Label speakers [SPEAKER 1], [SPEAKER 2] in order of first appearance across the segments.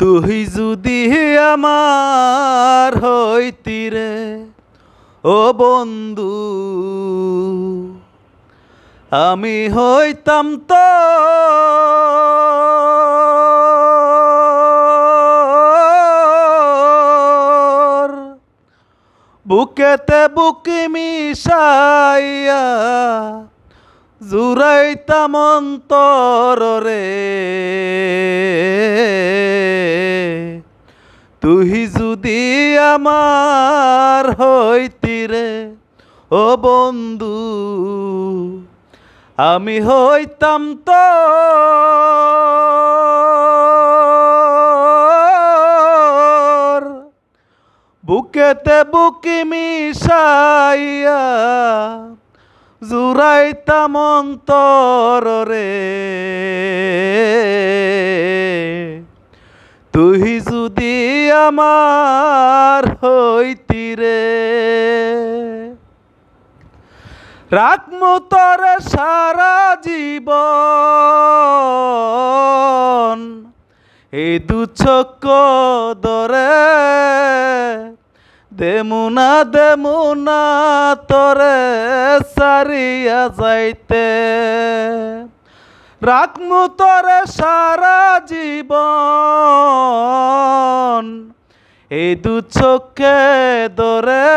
[SPEAKER 1] তুই যদি আমার হইতি রে ও বন্ধু আমি হইতাম তো বুকেতে বুকি মিশাইয়া জুড়াইতাম অন্তর রে তুই যদি আমার হইতি রে ও বন্ধু আমি হইতাম তো বুকেতে বুকি মিশাইয়া জুড়াইতাম অন্তর রে তুই যদি আমার হইতি রে রাখমো তোর সারা জীবন এ দু দরে দেমুনা দেমুনা তরে সারিয়া যাইতে রাখমু তরে সারা জীবন এই দু চোখে দরে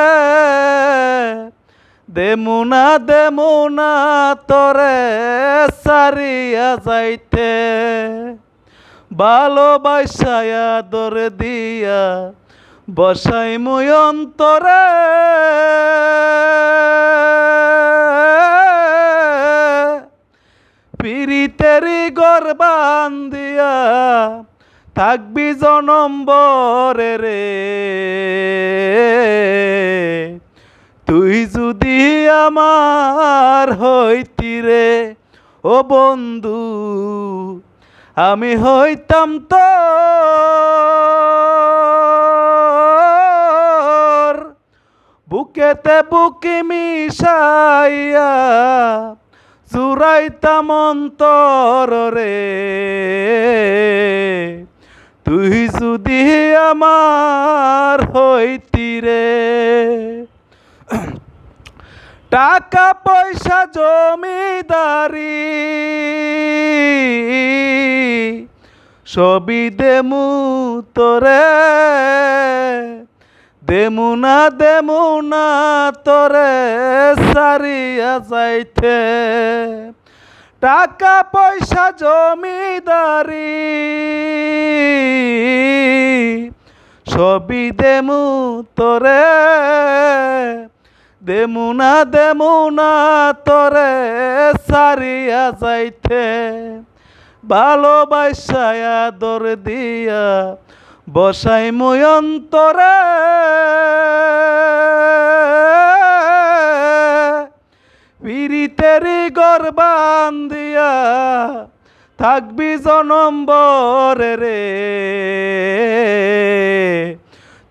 [SPEAKER 1] দেমুনা দেমুনা তরে সারিয়া যাইতে ভালোবাসায়া দরে দিয়া বসাই ময়ন্তরে পীড়িতের গর্বান দিয়া থাকবি জনম্বরে রে তুই যদি আমার হইতি রে ও বন্ধু আমি হইতাম তো বুকেতে বুকি মিশাইয়া চুরাইতাম রে তুই যদি আমার হইতি রে টাকা পয়সা জমিদারি সবি দেমু তোরে দেমুনা দেমুনা তরে সারিয়া যাইতে টাকা পয়সা জমিদারি ছবি দেমু তোরে দেমুনা দেমুনা তরে সারিয়া যাইতে ভালোবাসায় দর দিয়া বসাই মুই পীড়িতের পিরিতেরি গর্বান দিয়া থাকবি জনম্বরে রে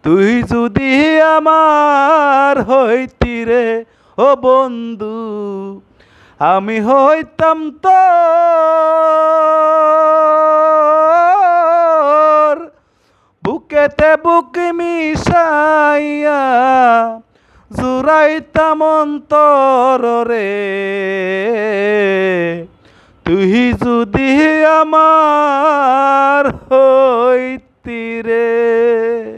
[SPEAKER 1] তুই যদি আমার হইতি রে ও বন্ধু আমি হইতাম তো বুক মিশাইয়া জুরাইতাম অন্তর রে তুই যদি আমার হইতি রে